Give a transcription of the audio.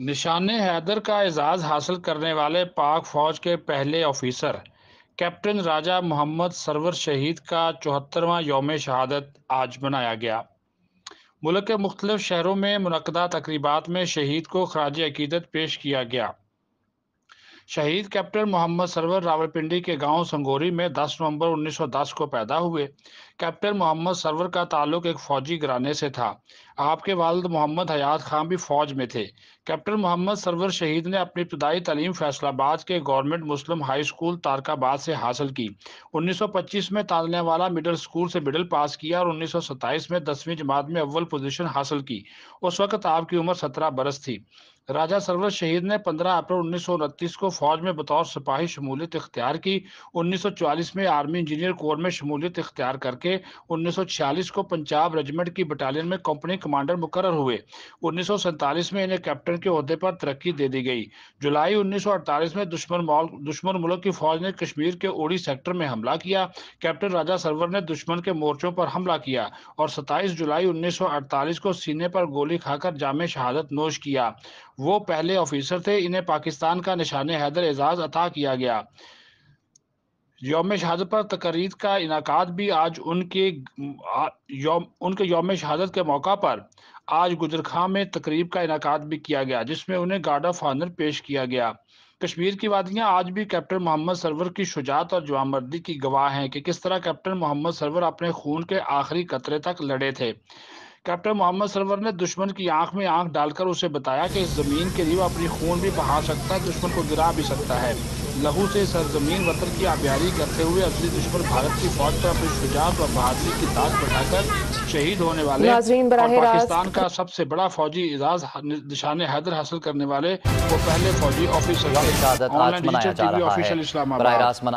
निशान हैदर का एजाज़ हासिल करने वाले पाक फौज के पहले ऑफिसर कैप्टन राजा मोहम्मद सरवर शहीद का चौहत्तरवा योम शहादत आज मनाया गया मुल्क के मुख्तलिफ शहरों में मनदा तकरीबा में शहीद को खराज अकीदत पेश किया गया शहीद कैप्टन मोहम्मद सरवर रावलपिंडी के गांव संगोरी में 10 नवंबर 1910 को पैदा हुए कैप्टन मोहम्मद सरवर का ताल्लुक एक फौजी घराने से था आपके वालद मोहम्मद हयात खान भी फौज में थे कैप्टन मोहम्मद सरवर शहीद ने अपनी इब्तदाई तलीम फैसलाबाद के government Muslim high school Tarakabad से हासिल की 1925 में वाला मिडिल स्कूल से मिडिल पास किया और 1927 में दसवीं जमात में अव्वल पोजिशन हासिल की उस वक्त आपकी उम्र सत्रह बरस थी राजा सरवर शहीद ने 15 अप्रैल उन्नीस को फौज में बतौर सिपाही शमूलियत इख्तियार की 1944 में आर्मी इंजीनियर कोर में शमूलियत इख्तियार करके 1946 को पंजाब रेजिमेंट की बटालियन में कंपनी कमांडर मुकर हुए उन्नीस में इन्हें कैप्टन के अहदे पर तरक्की दे दी गई जुलाई 1948 में दुश्मन दुश्मन मुल्क की फौज ने कश्मीर के ओडी सेक्टर में हमला किया कैप्टन राजा सरवर ने दुश्मन के मोर्चों पर हमला किया और सत्ताईस जुलाई उन्नीस को सीने पर गोली खाकर जाम शहादत नोश किया वो पहले ऑफिसर थे इन्हें पाकिस्तान का निशान हैदर एजाज अता किया गया योम शहादत पर तकरीर का इनका भी आज उनके योम उनके योम शहादत के मौका पर आज गुजरखा में तकरीब का इनका भी किया गया जिसमें उन्हें गार्ड ऑफ ऑनर पेश किया गया कश्मीर की वादियाँ आज भी कैप्टन मोहम्मद सरवर की शुजात और जवामर्दी की गवाह हैं कि किस तरह कैप्टन मोहम्मद सरवर अपने खून के आखिरी कतरे तक लड़े थे कैप्टन मोहम्मद सरवर ने दुश्मन की आंख में आंख डालकर उसे बताया कि इस जमीन के लिए अपनी खून भी बहा सकता है दुश्मन को गिरा भी सकता है लहू से सरजमीन वतन की आबियारी करते हुए असली दुश्मन भारत की फौज पर अपनी शुजात और बहादुरी की दाद बढ़ाकर शहीद होने वाले पाकिस्तान का सबसे बड़ा फौजी एजाज निशान हैदर हासिल करने वाले वो पहले फौजी ऑफिसर ऑफिशियल इस्लामाबाद